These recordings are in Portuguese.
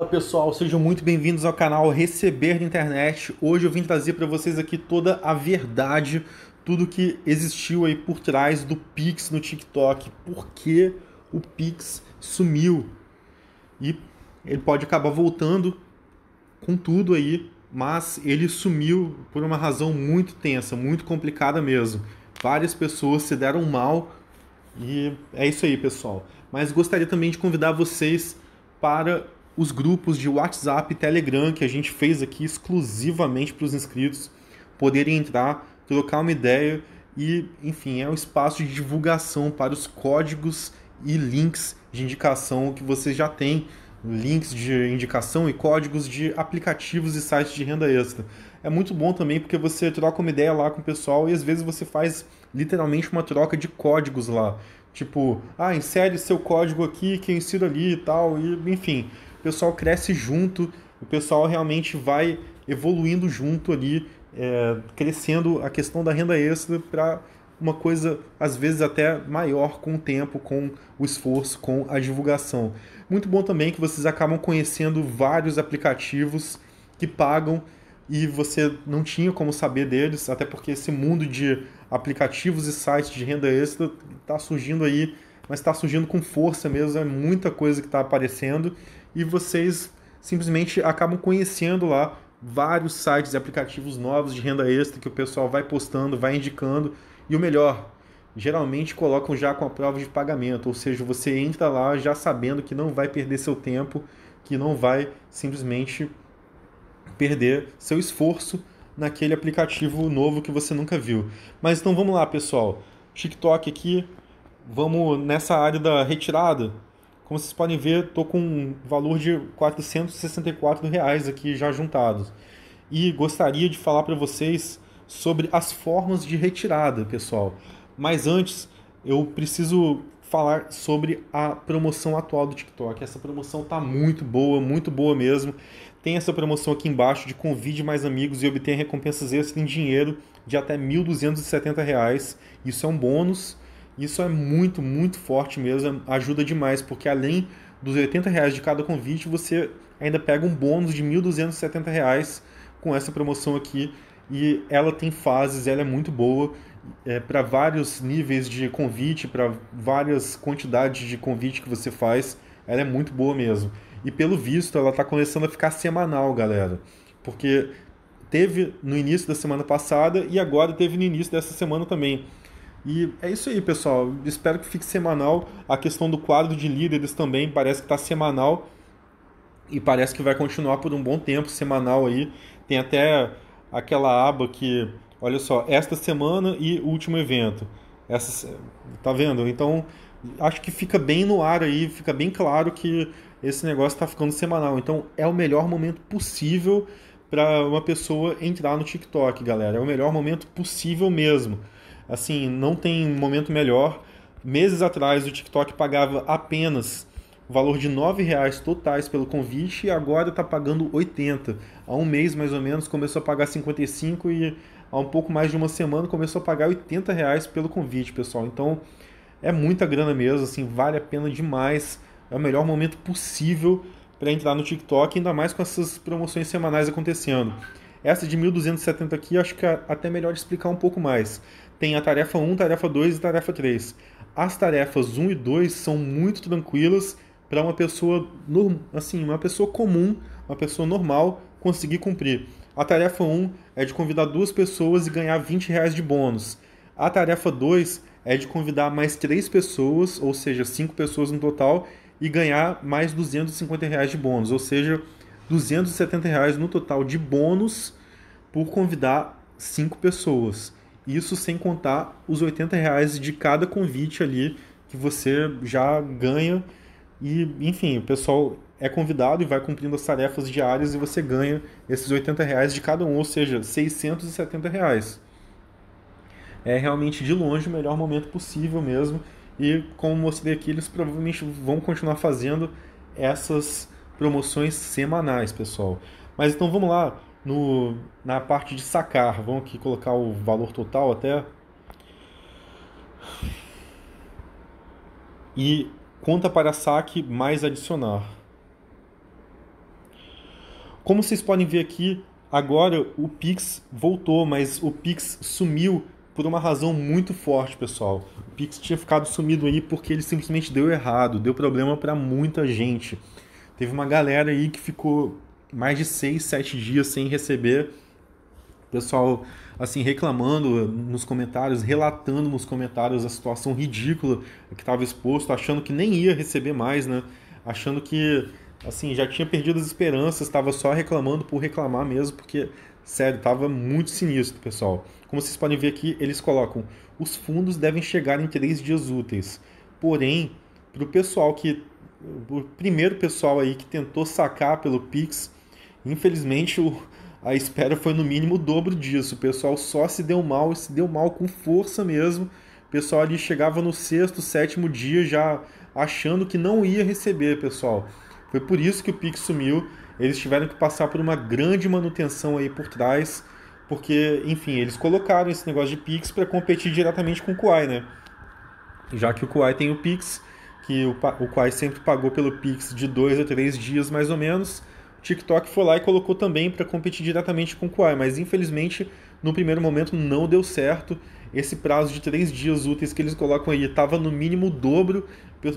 Olá pessoal, sejam muito bem-vindos ao canal Receber da Internet. Hoje eu vim trazer para vocês aqui toda a verdade, tudo que existiu aí por trás do Pix no TikTok, por que o Pix sumiu e ele pode acabar voltando com tudo aí, mas ele sumiu por uma razão muito tensa, muito complicada mesmo. Várias pessoas se deram mal e é isso aí, pessoal. Mas gostaria também de convidar vocês para os grupos de WhatsApp e Telegram que a gente fez aqui exclusivamente para os inscritos poderem entrar, trocar uma ideia e, enfim, é um espaço de divulgação para os códigos e links de indicação que você já tem, links de indicação e códigos de aplicativos e sites de renda extra. É muito bom também porque você troca uma ideia lá com o pessoal e às vezes você faz literalmente uma troca de códigos lá. Tipo, ah, insere seu código aqui que eu insiro ali e tal, e enfim o pessoal cresce junto, o pessoal realmente vai evoluindo junto ali, é, crescendo a questão da renda extra para uma coisa às vezes até maior com o tempo, com o esforço, com a divulgação. Muito bom também que vocês acabam conhecendo vários aplicativos que pagam e você não tinha como saber deles, até porque esse mundo de aplicativos e sites de renda extra está surgindo aí, mas está surgindo com força mesmo, é muita coisa que está aparecendo e vocês simplesmente acabam conhecendo lá vários sites e aplicativos novos de renda extra que o pessoal vai postando, vai indicando. E o melhor, geralmente colocam já com a prova de pagamento, ou seja, você entra lá já sabendo que não vai perder seu tempo, que não vai simplesmente perder seu esforço naquele aplicativo novo que você nunca viu. Mas então vamos lá, pessoal. TikTok aqui, vamos nessa área da retirada como vocês podem ver, estou com um valor de R$ 464 reais aqui já juntados. E gostaria de falar para vocês sobre as formas de retirada, pessoal. Mas antes, eu preciso falar sobre a promoção atual do TikTok. Essa promoção está muito boa, muito boa mesmo. Tem essa promoção aqui embaixo de convide mais amigos e obtenha recompensas extras em dinheiro de até R$ 1.270. Isso é um bônus isso é muito, muito forte mesmo, ajuda demais, porque além dos 80 reais de cada convite, você ainda pega um bônus de 1.270 reais com essa promoção aqui. E ela tem fases, ela é muito boa é, para vários níveis de convite, para várias quantidades de convite que você faz. Ela é muito boa mesmo. E pelo visto, ela está começando a ficar semanal, galera. Porque teve no início da semana passada e agora teve no início dessa semana também. E é isso aí, pessoal. Espero que fique semanal. A questão do quadro de líderes também parece que está semanal e parece que vai continuar por um bom tempo semanal aí. Tem até aquela aba que, olha só, esta semana e último evento. Essa, tá vendo? Então, acho que fica bem no ar aí, fica bem claro que esse negócio está ficando semanal. Então, é o melhor momento possível para uma pessoa entrar no TikTok, galera. É o melhor momento possível mesmo. Assim, não tem momento melhor. Meses atrás o TikTok pagava apenas o valor de R$ reais totais pelo convite e agora está pagando 80. Há um mês mais ou menos começou a pagar 55 e há um pouco mais de uma semana começou a pagar 80 reais pelo convite, pessoal. Então é muita grana mesmo, assim, vale a pena demais. É o melhor momento possível para entrar no TikTok, ainda mais com essas promoções semanais acontecendo. Essa de 1270 aqui acho que é até melhor explicar um pouco mais tem a tarefa 1, tarefa 2 e tarefa 3. As tarefas 1 e 2 são muito tranquilas para uma pessoa assim, uma pessoa comum, uma pessoa normal conseguir cumprir. A tarefa 1 é de convidar duas pessoas e ganhar 20 reais de bônus. A tarefa 2 é de convidar mais três pessoas, ou seja, cinco pessoas no total, e ganhar mais 250 reais de bônus, ou seja, 270 reais no total de bônus por convidar cinco pessoas. Isso sem contar os 80 reais de cada convite ali que você já ganha. E, enfim, o pessoal é convidado e vai cumprindo as tarefas diárias e você ganha esses 80 reais de cada um, ou seja, 670 reais. É realmente de longe o melhor momento possível mesmo. E como mostrei aqui, eles provavelmente vão continuar fazendo essas promoções semanais, pessoal. Mas então vamos lá, no, na parte de sacar. Vamos aqui colocar o valor total até. E conta para saque mais adicionar. Como vocês podem ver aqui, agora o Pix voltou, mas o Pix sumiu por uma razão muito forte, pessoal. O Pix tinha ficado sumido aí porque ele simplesmente deu errado, deu problema para muita gente. Teve uma galera aí que ficou mais de 6, 7 dias sem receber. Pessoal, assim, reclamando nos comentários, relatando nos comentários a situação ridícula que estava exposto, achando que nem ia receber mais, né? Achando que, assim, já tinha perdido as esperanças, estava só reclamando por reclamar mesmo, porque, sério, estava muito sinistro, pessoal. Como vocês podem ver aqui, eles colocam: os fundos devem chegar em três dias úteis. Porém, para o pessoal que. O primeiro pessoal aí que tentou sacar pelo Pix Infelizmente, o, a espera foi no mínimo o dobro disso. O pessoal só se deu mal, se deu mal com força mesmo. O pessoal ali chegava no sexto, sétimo dia já achando que não ia receber, pessoal. Foi por isso que o Pix sumiu. Eles tiveram que passar por uma grande manutenção aí por trás, porque, enfim, eles colocaram esse negócio de Pix para competir diretamente com o Kuai, né? Já que o Kuai tem o Pix, que o, o Kuai sempre pagou pelo Pix de dois a três dias mais ou menos. TikTok foi lá e colocou também para competir diretamente com o Quai, mas infelizmente no primeiro momento não deu certo. Esse prazo de três dias úteis que eles colocam aí estava no mínimo o dobro,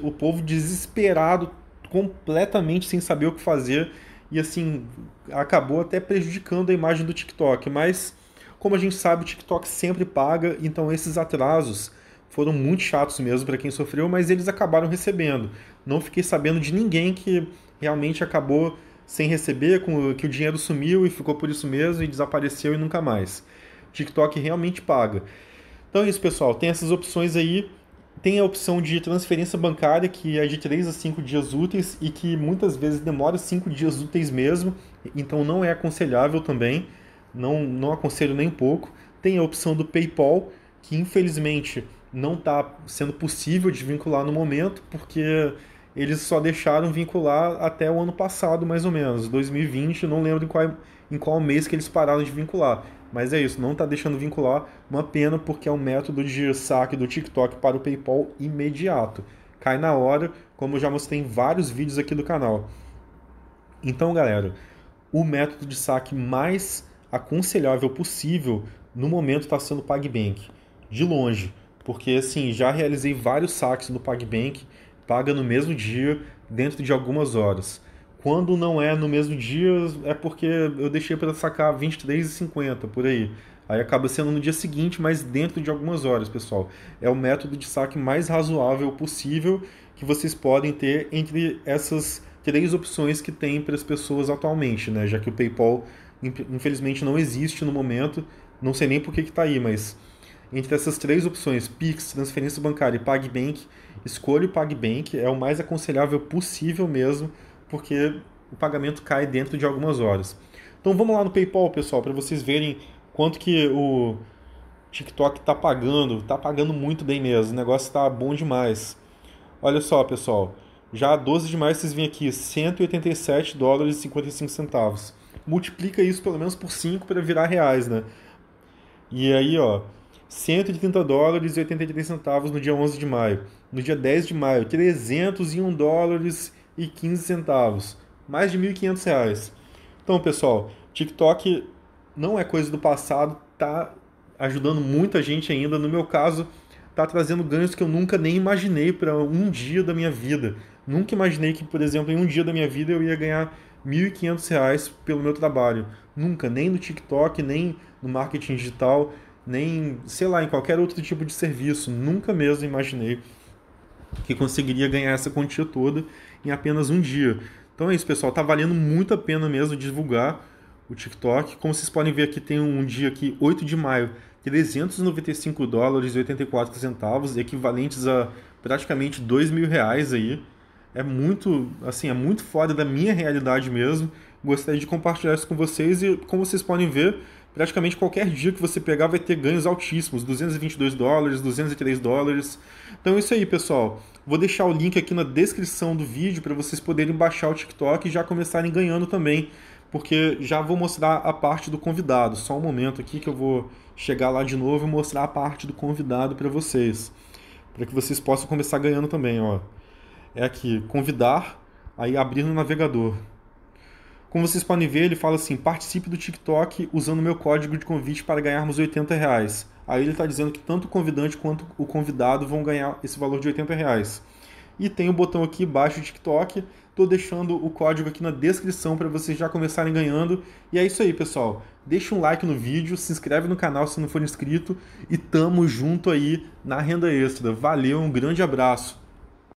o povo desesperado, completamente sem saber o que fazer, e assim acabou até prejudicando a imagem do TikTok. Mas como a gente sabe, o TikTok sempre paga, então esses atrasos foram muito chatos mesmo para quem sofreu, mas eles acabaram recebendo. Não fiquei sabendo de ninguém que realmente acabou sem receber, com, que o dinheiro sumiu e ficou por isso mesmo e desapareceu e nunca mais. TikTok realmente paga. Então é isso, pessoal. Tem essas opções aí. Tem a opção de transferência bancária, que é de 3 a 5 dias úteis e que muitas vezes demora 5 dias úteis mesmo, então não é aconselhável também. Não, não aconselho nem um pouco. Tem a opção do PayPal, que infelizmente não está sendo possível de vincular no momento, porque eles só deixaram vincular até o ano passado, mais ou menos, 2020, não lembro em qual, em qual mês que eles pararam de vincular. Mas é isso, não está deixando vincular, uma pena, porque é um método de saque do TikTok para o PayPal imediato. Cai na hora, como eu já mostrei em vários vídeos aqui do canal. Então, galera, o método de saque mais aconselhável possível no momento está sendo o PagBank, de longe, porque assim, já realizei vários saques no PagBank paga no mesmo dia, dentro de algumas horas. Quando não é no mesmo dia, é porque eu deixei para sacar 23,50 por aí. Aí acaba sendo no dia seguinte, mas dentro de algumas horas, pessoal. É o método de saque mais razoável possível que vocês podem ter entre essas três opções que tem para as pessoas atualmente, né? Já que o PayPal infelizmente não existe no momento, não sei nem por que está aí, mas entre essas três opções, Pix, transferência bancária e PagBank, escolha o PagBank, é o mais aconselhável possível mesmo, porque o pagamento cai dentro de algumas horas. Então vamos lá no PayPal, pessoal, para vocês verem quanto que o TikTok está pagando. Está pagando muito bem mesmo, o negócio está bom demais. Olha só, pessoal, já 12 de maio vocês vêm aqui, 187 dólares e 55 centavos. Multiplica isso pelo menos por 5 para virar reais, né? E aí, ó, 130 dólares e 83 centavos no dia 11 de maio. No dia 10 de maio, 301 dólares e 15 centavos. Mais de 1.500 reais. Então, pessoal, TikTok não é coisa do passado, tá ajudando muita gente ainda. No meu caso, tá trazendo ganhos que eu nunca nem imaginei para um dia da minha vida. Nunca imaginei que, por exemplo, em um dia da minha vida eu ia ganhar R$ 1.500 pelo meu trabalho. Nunca, nem no TikTok, nem no marketing digital, nem, sei lá, em qualquer outro tipo de serviço. Nunca mesmo imaginei que conseguiria ganhar essa quantia toda em apenas um dia. Então é isso, pessoal. Tá valendo muito a pena mesmo divulgar o TikTok. Como vocês podem ver aqui, tem um dia aqui, 8 de maio, 395 dólares e 84 centavos, equivalentes a praticamente 2 mil reais aí. É muito, assim, é muito fora da minha realidade mesmo. Gostaria de compartilhar isso com vocês e, como vocês podem ver, praticamente qualquer dia que você pegar vai ter ganhos altíssimos, 222 dólares, 203 dólares. Então é isso aí, pessoal. Vou deixar o link aqui na descrição do vídeo para vocês poderem baixar o TikTok e já começarem ganhando também, porque já vou mostrar a parte do convidado. Só um momento aqui que eu vou chegar lá de novo e mostrar a parte do convidado para vocês, para que vocês possam começar ganhando também, ó. É aqui, convidar, aí abrir no navegador. Como vocês podem ver, ele fala assim: participe do TikTok usando meu código de convite para ganharmos 80 reais. Aí ele está dizendo que tanto o convidante quanto o convidado vão ganhar esse valor de 80 reais. E tem o um botão aqui embaixo do TikTok. Estou deixando o código aqui na descrição para vocês já começarem ganhando. E é isso aí, pessoal. Deixa um like no vídeo, se inscreve no canal se não for inscrito e tamo junto aí na renda extra. Valeu, um grande abraço.